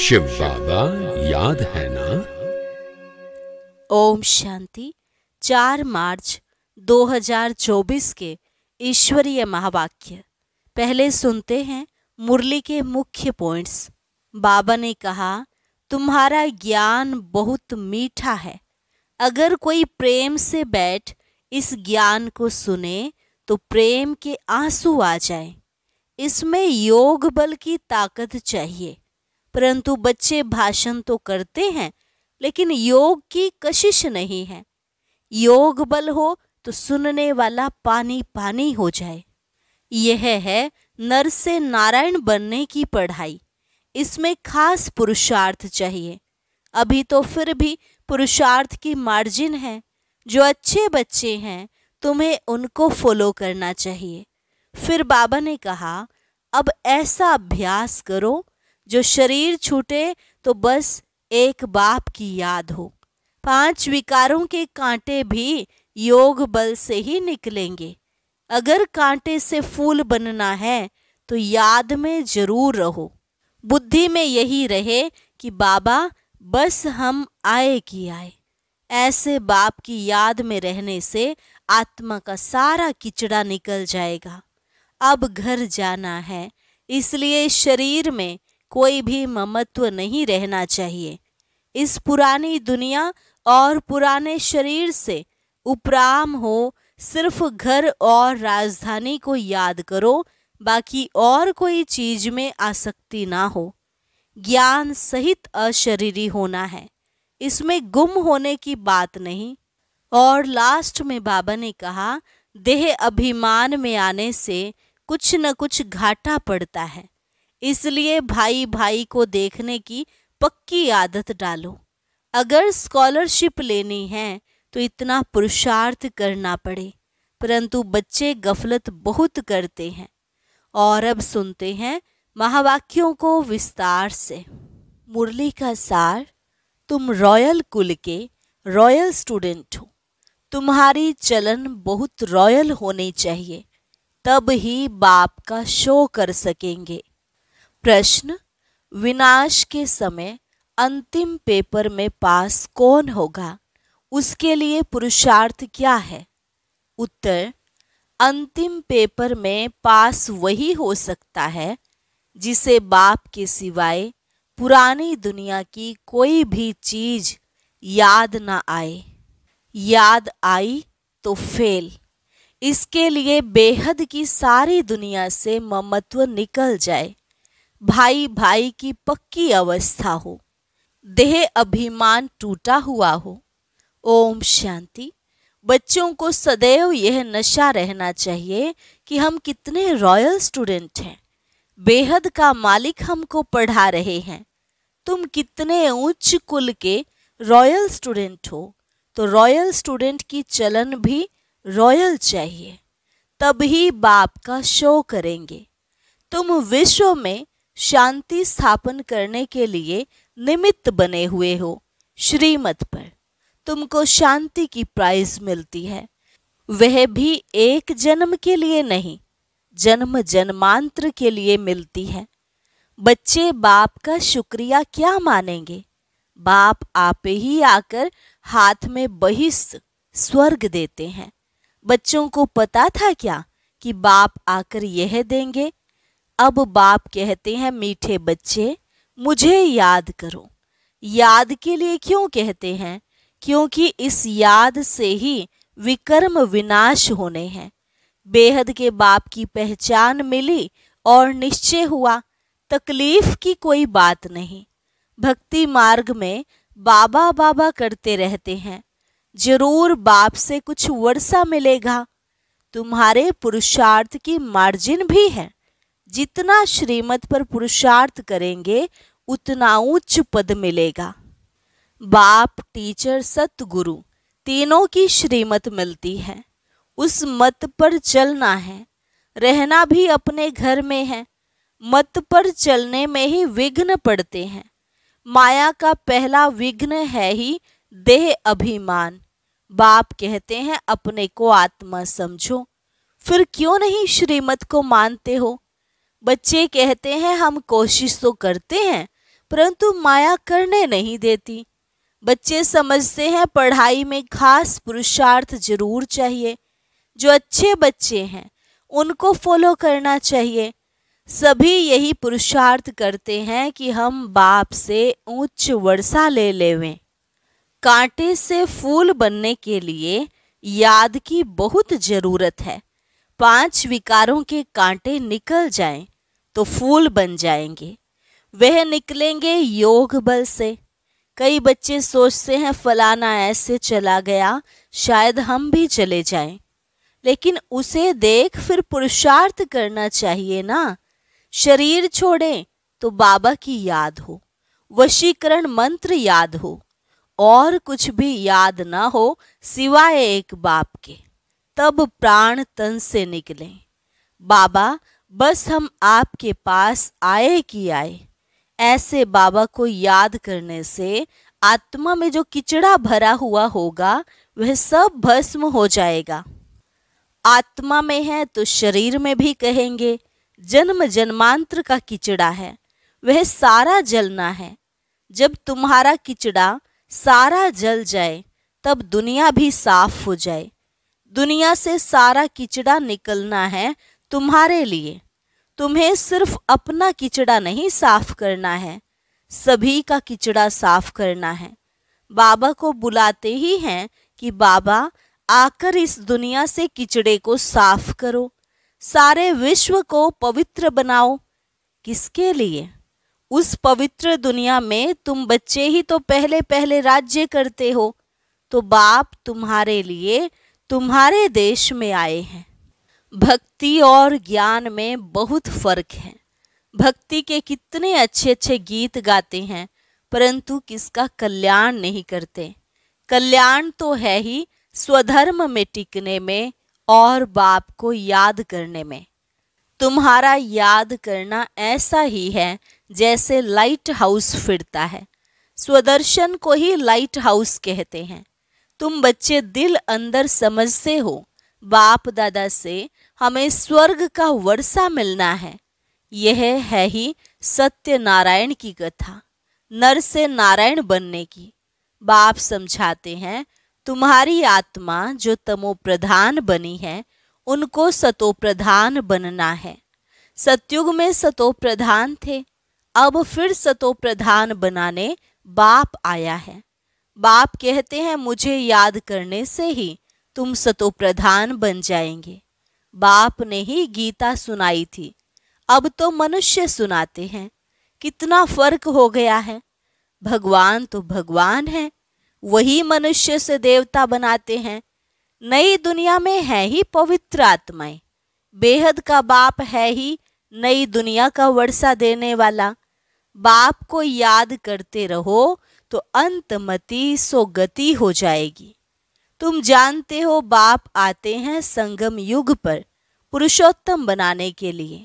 शिव बाबा याद है ना ओम शांति 4 मार्च 2024 के ईश्वरीय महावाक्य पहले सुनते हैं मुरली के मुख्य पॉइंट्स बाबा ने कहा तुम्हारा ज्ञान बहुत मीठा है अगर कोई प्रेम से बैठ इस ज्ञान को सुने तो प्रेम के आंसू आ जाएं। इसमें योग बल की ताकत चाहिए परंतु बच्चे भाषण तो करते हैं लेकिन योग की कशिश नहीं है योग बल हो तो सुनने वाला पानी पानी हो जाए यह है नर से नारायण बनने की पढ़ाई इसमें खास पुरुषार्थ चाहिए अभी तो फिर भी पुरुषार्थ की मार्जिन है जो अच्छे बच्चे हैं तुम्हें उनको फॉलो करना चाहिए फिर बाबा ने कहा अब ऐसा अभ्यास करो जो शरीर छूटे तो बस एक बाप की याद हो पांच विकारों के कांटे भी योग बल से ही निकलेंगे अगर कांटे से फूल बनना है तो याद में जरूर रहो बुद्धि में यही रहे कि बाबा बस हम आए कि आए ऐसे बाप की याद में रहने से आत्मा का सारा किचड़ा निकल जाएगा अब घर जाना है इसलिए शरीर में कोई भी ममत्व नहीं रहना चाहिए इस पुरानी दुनिया और पुराने शरीर से उपराम हो सिर्फ घर और राजधानी को याद करो बाकी और कोई चीज में आसक्ति ना हो ज्ञान सहित अशरीरी होना है इसमें गुम होने की बात नहीं और लास्ट में बाबा ने कहा देह अभिमान में आने से कुछ न कुछ घाटा पड़ता है इसलिए भाई भाई को देखने की पक्की आदत डालो अगर स्कॉलरशिप लेनी है तो इतना पुरुषार्थ करना पड़े परंतु बच्चे गफलत बहुत करते हैं और अब सुनते हैं महावाक्यों को विस्तार से मुरली का सार तुम रॉयल कुल के रॉयल स्टूडेंट हो तुम्हारी चलन बहुत रॉयल होनी चाहिए तब ही बाप का शो कर सकेंगे प्रश्न विनाश के समय अंतिम पेपर में पास कौन होगा उसके लिए पुरुषार्थ क्या है उत्तर अंतिम पेपर में पास वही हो सकता है जिसे बाप के सिवाय पुरानी दुनिया की कोई भी चीज याद ना आए याद आई तो फेल इसके लिए बेहद की सारी दुनिया से ममत्व निकल जाए भाई भाई की पक्की अवस्था हो देह अभिमान टूटा हुआ हो ओम शांति बच्चों को सदैव यह नशा रहना चाहिए कि हम कितने रॉयल स्टूडेंट हैं बेहद का मालिक हमको पढ़ा रहे हैं तुम कितने उच्च कुल के रॉयल स्टूडेंट हो तो रॉयल स्टूडेंट की चलन भी रॉयल चाहिए तभी बाप का शो करेंगे तुम विश्व में शांति स्थापन करने के लिए निमित्त बने हुए हो श्रीमत पर तुमको शांति की प्राइज मिलती है वह भी एक जन्म के लिए नहीं जन्म जन्मांतर के लिए मिलती है बच्चे बाप का शुक्रिया क्या मानेंगे बाप आप ही आकर हाथ में बहिस्त स्वर्ग देते हैं बच्चों को पता था क्या कि बाप आकर यह देंगे अब बाप कहते हैं मीठे बच्चे मुझे याद करो याद के लिए क्यों कहते हैं क्योंकि इस याद से ही विकर्म विनाश होने हैं बेहद के बाप की पहचान मिली और निश्चय हुआ तकलीफ की कोई बात नहीं भक्ति मार्ग में बाबा बाबा करते रहते हैं जरूर बाप से कुछ वर्षा मिलेगा तुम्हारे पुरुषार्थ की मार्जिन भी है जितना श्रीमत पर पुरुषार्थ करेंगे उतना उच्च पद मिलेगा बाप टीचर सतगुरु तीनों की श्रीमत मिलती है उस मत पर चलना है रहना भी अपने घर में है मत पर चलने में ही विघ्न पड़ते हैं माया का पहला विघ्न है ही देह अभिमान बाप कहते हैं अपने को आत्मा समझो फिर क्यों नहीं श्रीमत को मानते हो बच्चे कहते हैं हम कोशिश तो करते हैं परंतु माया करने नहीं देती बच्चे समझते हैं पढ़ाई में खास पुरुषार्थ जरूर चाहिए जो अच्छे बच्चे हैं उनको फॉलो करना चाहिए सभी यही पुरुषार्थ करते हैं कि हम बाप से उच्च वर्षा ले लेवें कांटे से फूल बनने के लिए याद की बहुत ज़रूरत है पांच विकारों के कांटे निकल जाएं, तो फूल बन जाएंगे वह निकलेंगे योग बल से कई बच्चे सोचते हैं फलाना ऐसे चला गया शायद हम भी चले जाएं लेकिन उसे देख फिर पुरुषार्थ करना चाहिए ना शरीर छोड़ें तो बाबा की याद हो वशीकरण मंत्र याद हो और कुछ भी याद ना हो सिवाय एक बाप के तब प्राण तन से निकलें बाबा बस हम आपके पास आए कि आए ऐसे बाबा को याद करने से आत्मा में जो किचड़ा भरा हुआ होगा वह सब भस्म हो जाएगा आत्मा में है तो शरीर में भी कहेंगे जन्म जन्मांतर का किचड़ा है वह सारा जलना है जब तुम्हारा किचड़ा सारा जल जाए तब दुनिया भी साफ हो जाए दुनिया से सारा किचड़ा निकलना है तुम्हारे लिए तुम्हें सिर्फ अपना किचड़ा नहीं साफ करना है सभी का किचड़ा साफ करना है बाबा को बुलाते ही हैं कि बाबा आकर इस दुनिया से किचड़े को साफ करो सारे विश्व को पवित्र बनाओ किसके लिए उस पवित्र दुनिया में तुम बच्चे ही तो पहले पहले राज्य करते हो तो बाप तुम्हारे लिए तुम्हारे देश में आए हैं भक्ति और ज्ञान में बहुत फर्क है भक्ति के कितने अच्छे अच्छे गीत गाते हैं परंतु किसका कल्याण नहीं करते कल्याण तो है ही स्वधर्म में टिकने में और बाप को याद करने में तुम्हारा याद करना ऐसा ही है जैसे लाइट हाउस फिरता है स्वदर्शन को ही लाइट हाउस कहते हैं तुम बच्चे दिल अंदर समझते हो बाप दादा से हमें स्वर्ग का वर्षा मिलना है यह है ही सत्य नारायण की कथा नर से नारायण बनने की बाप समझाते हैं तुम्हारी आत्मा जो तमो प्रधान बनी है उनको सतो प्रधान बनना है सतयुग में सतो प्रधान थे अब फिर सतो प्रधान बनाने बाप आया है बाप कहते हैं मुझे याद करने से ही तुम सतो प्रधान बन जाएंगे बाप ने ही गीता सुनाई थी अब तो मनुष्य सुनाते हैं कितना फर्क हो गया है भगवान तो भगवान है वही मनुष्य से देवता बनाते हैं नई दुनिया में है ही पवित्र आत्माएं बेहद का बाप है ही नई दुनिया का वर्षा देने वाला बाप को याद करते रहो तो अंतमति सो गति हो जाएगी तुम जानते हो बाप आते हैं संगम युग पर पुरुषोत्तम बनाने के लिए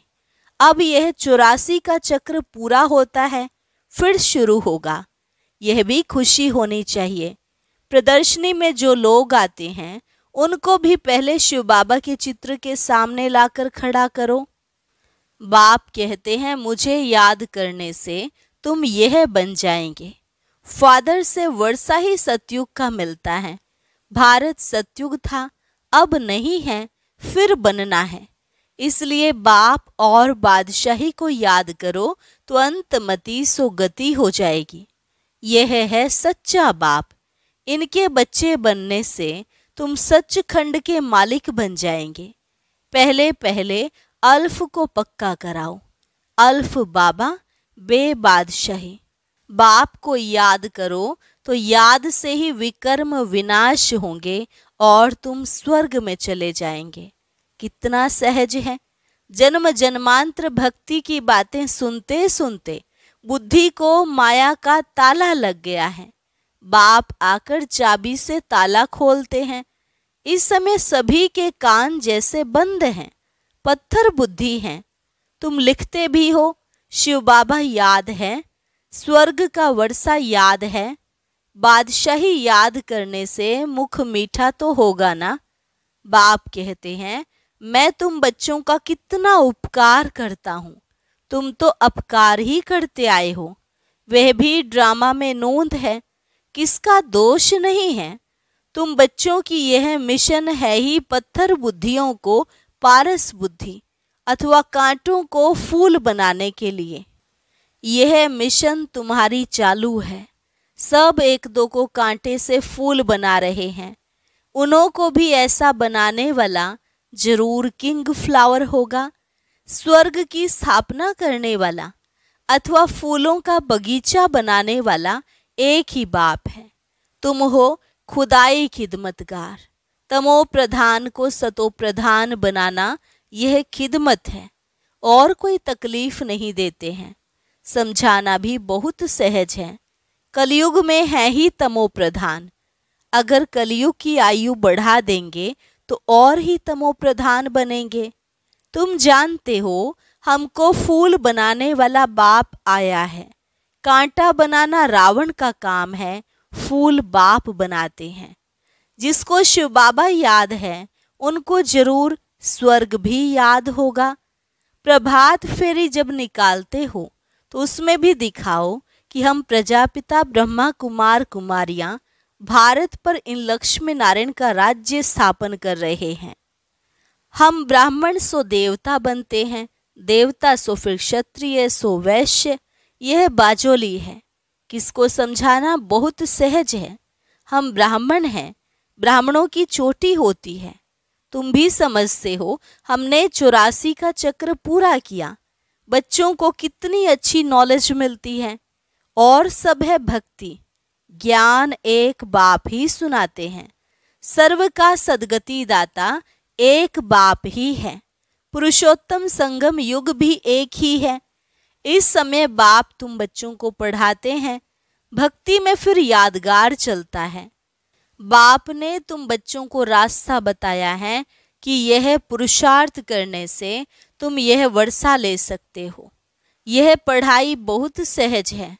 अब यह चौरासी का चक्र पूरा होता है फिर शुरू होगा यह भी खुशी होनी चाहिए प्रदर्शनी में जो लोग आते हैं उनको भी पहले शिव बाबा के चित्र के सामने लाकर खड़ा करो बाप कहते हैं मुझे याद करने से तुम यह बन जाएंगे फादर से वर्षा ही सतयुग का मिलता है भारत सतयुग था अब नहीं है फिर बनना है इसलिए बाप और बादशाही को याद करो तो अंतमति सो गति हो जाएगी यह है सच्चा बाप इनके बच्चे बनने से तुम सच खंड के मालिक बन जाएंगे पहले पहले अल्फ को पक्का कराओ अल्फ बाबा बे बादशाही बाप को याद करो तो याद से ही विकर्म विनाश होंगे और तुम स्वर्ग में चले जाएंगे कितना सहज है जन्म जन्मांतर भक्ति की बातें सुनते सुनते बुद्धि को माया का ताला लग गया है बाप आकर चाबी से ताला खोलते हैं इस समय सभी के कान जैसे बंद हैं पत्थर बुद्धि हैं तुम लिखते भी हो शिव बाबा याद है स्वर्ग का वर्षा याद है बादशाही याद करने से मुख मीठा तो होगा ना बाप कहते हैं मैं तुम बच्चों का कितना उपकार करता हूँ तुम तो अपकार ही करते आए हो वह भी ड्रामा में नोंद है किसका दोष नहीं है तुम बच्चों की यह मिशन है ही पत्थर बुद्धियों को पारस बुद्धि अथवा कांटों को फूल बनाने के लिए यह मिशन तुम्हारी चालू है सब एक दो को कांटे से फूल बना रहे हैं उनों को भी ऐसा बनाने वाला जरूर किंग फ्लावर होगा स्वर्ग की स्थापना करने वाला अथवा फूलों का बगीचा बनाने वाला एक ही बाप है तुम हो खुदाई खिदमतगार तमो प्रधान को सतो प्रधान बनाना यह खिदमत है और कोई तकलीफ नहीं देते हैं समझाना भी बहुत सहज है कलयुग में है ही तमो प्रधान अगर कलयुग की आयु बढ़ा देंगे तो और ही तमो प्रधान बनेंगे तुम जानते हो हमको फूल बनाने वाला बाप आया है कांटा बनाना रावण का काम है फूल बाप बनाते हैं जिसको शिव बाबा याद है उनको जरूर स्वर्ग भी याद होगा प्रभात फेरी जब निकालते हो तो उसमें भी दिखाओ कि हम प्रजापिता ब्रह्मा कुमार कुमारियां भारत पर इन लक्ष्मी नारायण का राज्य स्थापन कर रहे हैं हम ब्राह्मण सो देवता बनते हैं देवता सो फिर क्षत्रिय सो वैश्य यह बाजोली है किसको समझाना बहुत सहज है हम ब्राह्मण हैं ब्राह्मणों की चोटी होती है तुम भी समझते हो हमने चौरासी का चक्र पूरा किया बच्चों को कितनी अच्छी नॉलेज मिलती है और सब है भक्ति ज्ञान एक बाप ही सुनाते हैं सर्व का सदगति दाता एक बाप ही है पुरुषोत्तम संगम युग भी एक ही है इस समय बाप तुम बच्चों को पढ़ाते हैं भक्ति में फिर यादगार चलता है बाप ने तुम बच्चों को रास्ता बताया है कि यह पुरुषार्थ करने से तुम यह वर्षा ले सकते हो यह पढ़ाई बहुत सहज है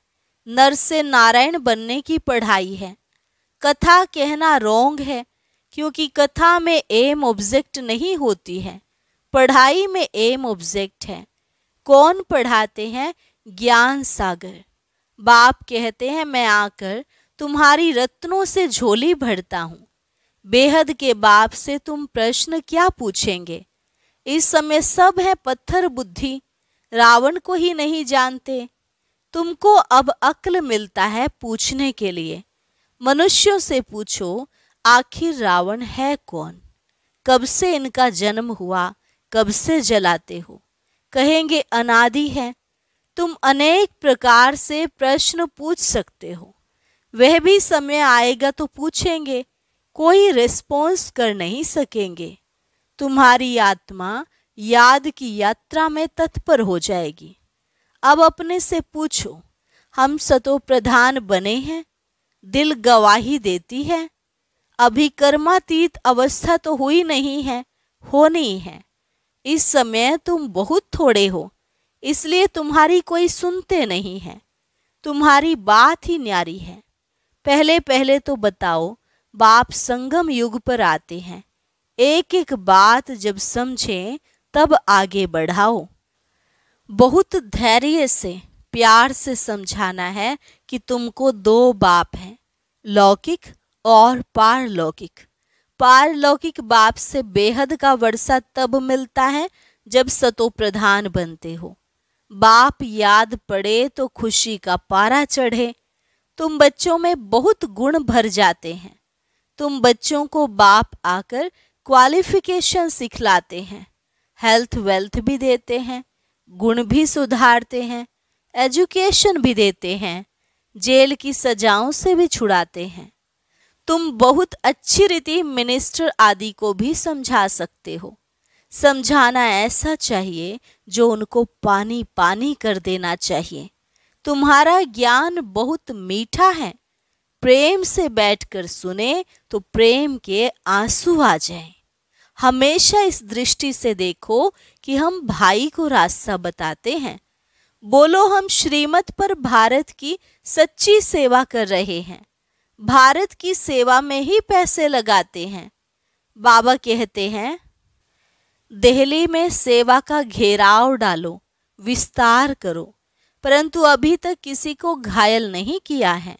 नर से नारायण बनने की पढ़ाई है कथा कहना रोंग है क्योंकि कथा में एम ऑब्जेक्ट नहीं होती है पढ़ाई में एम ऑब्जेक्ट है कौन पढ़ाते हैं ज्ञान सागर बाप कहते हैं मैं आकर तुम्हारी रत्नों से झोली भरता हूँ बेहद के बाप से तुम प्रश्न क्या पूछेंगे इस समय सब है पत्थर बुद्धि रावण को ही नहीं जानते तुमको अब अक्ल मिलता है पूछने के लिए मनुष्यों से पूछो आखिर रावण है कौन कब से इनका जन्म हुआ कब से जलाते हो कहेंगे अनादि है तुम अनेक प्रकार से प्रश्न पूछ सकते हो वह भी समय आएगा तो पूछेंगे कोई रिस्पॉन्स कर नहीं सकेंगे तुम्हारी आत्मा याद की यात्रा में तत्पर हो जाएगी अब अपने से पूछो हम सतो प्रधान बने हैं दिल गवाही देती है अभी कर्मातीत अवस्था तो हुई नहीं है होनी है इस समय तुम बहुत थोड़े हो इसलिए तुम्हारी कोई सुनते नहीं है तुम्हारी बात ही न्यारी है पहले पहले तो बताओ बाप संगम युग पर आते हैं एक एक बात जब समझें तब आगे बढ़ाओ बहुत धैर्य से प्यार से समझाना है कि तुमको दो बाप हैं लौकिक और पारलौकिक पारलौकिक बाप से बेहद का वर्षा तब मिलता है जब सतो प्रधान बनते हो बाप याद पड़े तो खुशी का पारा चढ़े तुम बच्चों में बहुत गुण भर जाते हैं तुम बच्चों को बाप आकर क्वालिफिकेशन सिखलाते हैं हेल्थ वेल्थ भी देते हैं गुण भी सुधारते हैं एजुकेशन भी देते हैं जेल की सजाओं से भी छुड़ाते हैं तुम बहुत अच्छी रीति मिनिस्टर आदि को भी समझा सकते हो समझाना ऐसा चाहिए जो उनको पानी पानी कर देना चाहिए तुम्हारा ज्ञान बहुत मीठा है प्रेम से बैठकर सुने तो प्रेम के आंसू आ जाएं। हमेशा इस दृष्टि से देखो कि हम भाई को रास्ता बताते हैं बोलो हम श्रीमत पर भारत की सच्ची सेवा कर रहे हैं भारत की सेवा में ही पैसे लगाते हैं बाबा कहते हैं दिल्ली में सेवा का घेराव डालो विस्तार करो परंतु अभी तक किसी को घायल नहीं किया है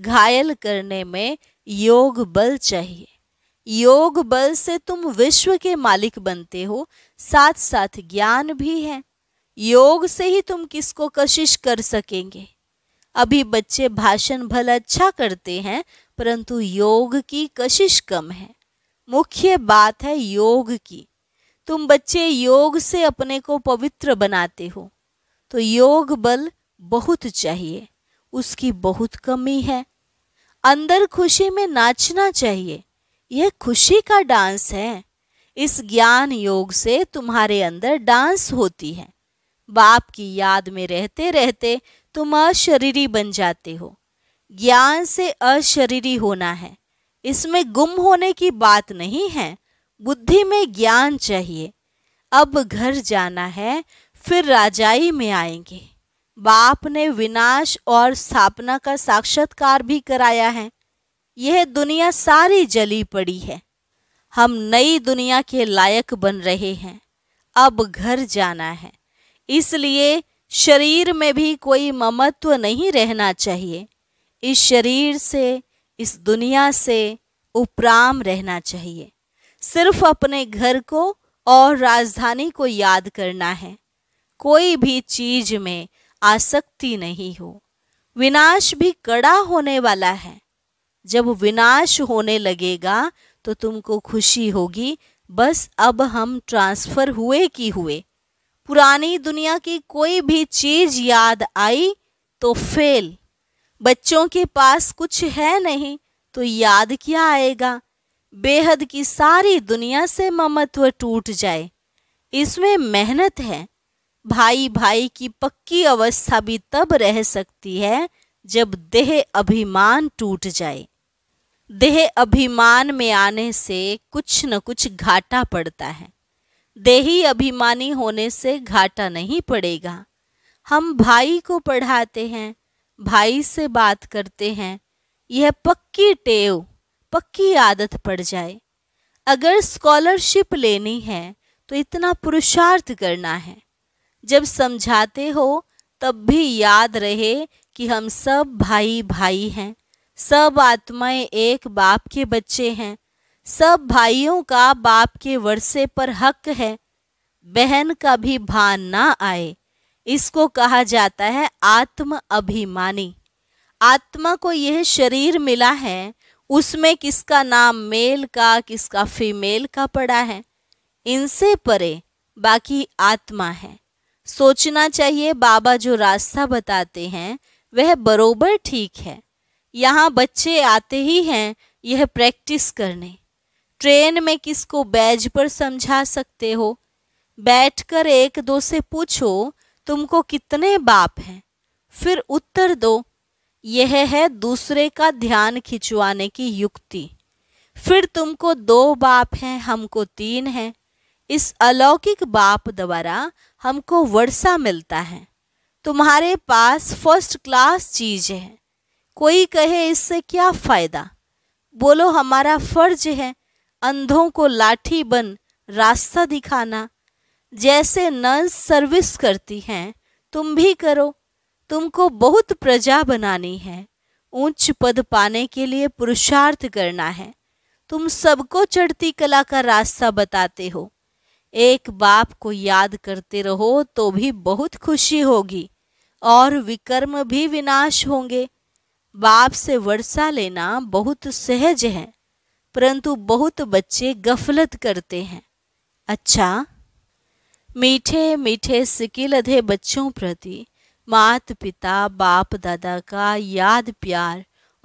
घायल करने में योग बल चाहिए योग बल से तुम विश्व के मालिक बनते हो साथ साथ ज्ञान भी है योग से ही तुम किसको कशिश कर सकेंगे अभी बच्चे भाषण भल अच्छा करते हैं परंतु योग की कशिश कम है मुख्य बात है योग की तुम बच्चे योग से अपने को पवित्र बनाते हो तो योग बल बहुत चाहिए उसकी बहुत कमी है अंदर खुशी में नाचना चाहिए यह खुशी का डांस है इस ज्ञान योग से तुम्हारे अंदर डांस होती है बाप की याद में रहते रहते तुम अशरीरी बन जाते हो ज्ञान से अशरीरी होना है इसमें गुम होने की बात नहीं है बुद्धि में ज्ञान चाहिए अब घर जाना है फिर राजाई में आएंगे बाप ने विनाश और स्थापना का साक्षात्कार भी कराया है यह दुनिया सारी जली पड़ी है हम नई दुनिया के लायक बन रहे हैं अब घर जाना है इसलिए शरीर में भी कोई ममत्व नहीं रहना चाहिए इस शरीर से इस दुनिया से उपराम रहना चाहिए सिर्फ अपने घर को और राजधानी को याद करना है कोई भी चीज में आसक्ति नहीं हो विनाश भी कड़ा होने वाला है जब विनाश होने लगेगा तो तुमको खुशी होगी बस अब हम ट्रांसफ़र हुए कि हुए पुरानी दुनिया की कोई भी चीज़ याद आई तो फेल बच्चों के पास कुछ है नहीं तो याद क्या आएगा बेहद की सारी दुनिया से ममत्व टूट जाए इसमें मेहनत है भाई भाई की पक्की अवस्था भी तब रह सकती है जब देह अभिमान टूट जाए देह अभिमान में आने से कुछ न कुछ घाटा पड़ता है देही अभिमानी होने से घाटा नहीं पड़ेगा हम भाई को पढ़ाते हैं भाई से बात करते हैं यह पक्की टेव पक्की आदत पड़ जाए अगर स्कॉलरशिप लेनी है तो इतना पुरुषार्थ करना है जब समझाते हो तब भी याद रहे कि हम सब भाई भाई हैं सब आत्माएं एक बाप के बच्चे हैं सब भाइयों का बाप के वर्षे पर हक है बहन का भी भान ना आए इसको कहा जाता है आत्म अभिमानी आत्मा को यह शरीर मिला है उसमें किसका नाम मेल का किसका फीमेल का पड़ा है इनसे परे बाकी आत्मा है सोचना चाहिए बाबा जो रास्ता बताते हैं वह बरोबर ठीक है यहाँ बच्चे आते ही हैं यह प्रैक्टिस करने ट्रेन में किसको बैज पर समझा सकते हो बैठकर एक दो से पूछो तुमको कितने बाप हैं फिर उत्तर दो यह है दूसरे का ध्यान खिंचवाने की युक्ति फिर तुमको दो बाप हैं हमको तीन हैं इस अलौकिक बाप द्वारा हमको वर्षा मिलता है तुम्हारे पास फर्स्ट क्लास चीज़ है कोई कहे इससे क्या फ़ायदा बोलो हमारा फर्ज है अंधों को लाठी बन रास्ता दिखाना जैसे नर्स सर्विस करती हैं तुम भी करो तुमको बहुत प्रजा बनानी है उच्च पद पाने के लिए पुरुषार्थ करना है तुम सबको चढ़ती कला का रास्ता बताते हो एक बाप को याद करते रहो तो भी बहुत खुशी होगी और विकर्म भी विनाश होंगे बाप से वर्षा लेना बहुत सहज है परंतु बहुत बच्चे गफलत करते हैं अच्छा मीठे मीठे सिकिलधे बच्चों प्रति मात पिता बाप दादा का याद प्यार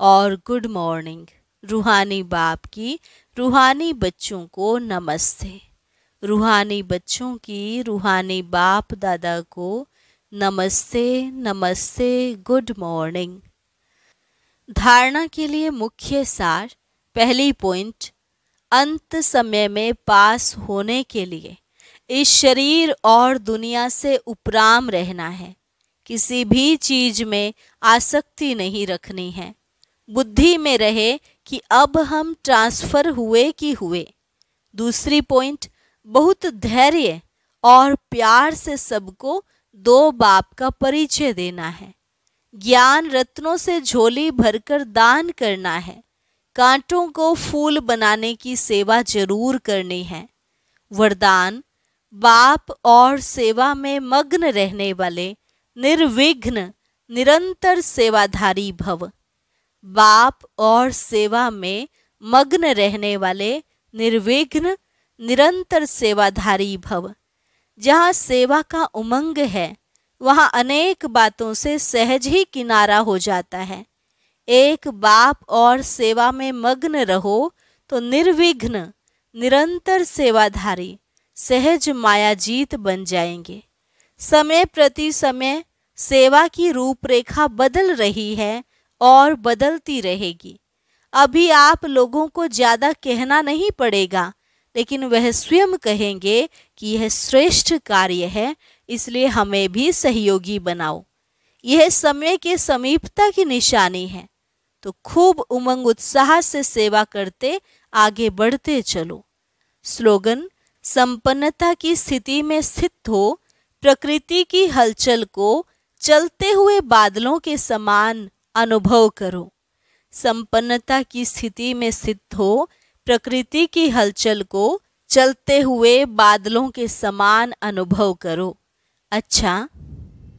और गुड मॉर्निंग रूहानी बाप की रूहानी बच्चों को नमस्ते रूहानी बच्चों की रूहानी बाप दादा को नमस्ते नमस्ते गुड मॉर्निंग धारणा के लिए मुख्य सार पहली पॉइंट अंत समय में पास होने के लिए इस शरीर और दुनिया से उपराम रहना है किसी भी चीज में आसक्ति नहीं रखनी है बुद्धि में रहे कि अब हम ट्रांसफर हुए कि हुए दूसरी पॉइंट बहुत धैर्य और प्यार से सबको दो बाप का परिचय देना है ज्ञान रत्नों से झोली भरकर दान करना है कांटों को फूल बनाने की सेवा जरूर करनी है वरदान बाप और सेवा में मग्न रहने वाले निर्विघ्न निरंतर सेवाधारी भव बाप और सेवा में मग्न रहने वाले निर्विघ्न निरंतर सेवाधारी भव जहाँ सेवा का उमंग है वहाँ अनेक बातों से सहज ही किनारा हो जाता है एक बाप और सेवा में मग्न रहो तो निर्विघ्न निरंतर सेवाधारी सहज मायाजीत बन जाएंगे समय प्रति समय सेवा की रूपरेखा बदल रही है और बदलती रहेगी अभी आप लोगों को ज़्यादा कहना नहीं पड़ेगा लेकिन वह स्वयं कहेंगे कि यह श्रेष्ठ कार्य है इसलिए हमें भी सहयोगी बनाओ यह समय के समीपता की निशानी है तो खूब उमंग उत्साह से सेवा करते आगे बढ़ते चलो स्लोगन संपन्नता की स्थिति में स्थित हो प्रकृति की हलचल को चलते हुए बादलों के समान अनुभव करो संपन्नता की स्थिति में स्थित हो प्रकृति की हलचल को चलते हुए बादलों के समान अनुभव करो अच्छा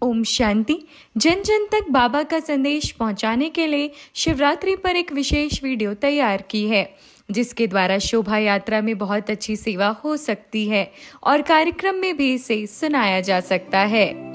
ओम शांति जन जन तक बाबा का संदेश पहुंचाने के लिए शिवरात्रि पर एक विशेष वीडियो तैयार की है जिसके द्वारा शोभा यात्रा में बहुत अच्छी सेवा हो सकती है और कार्यक्रम में भी इसे सुनाया जा सकता है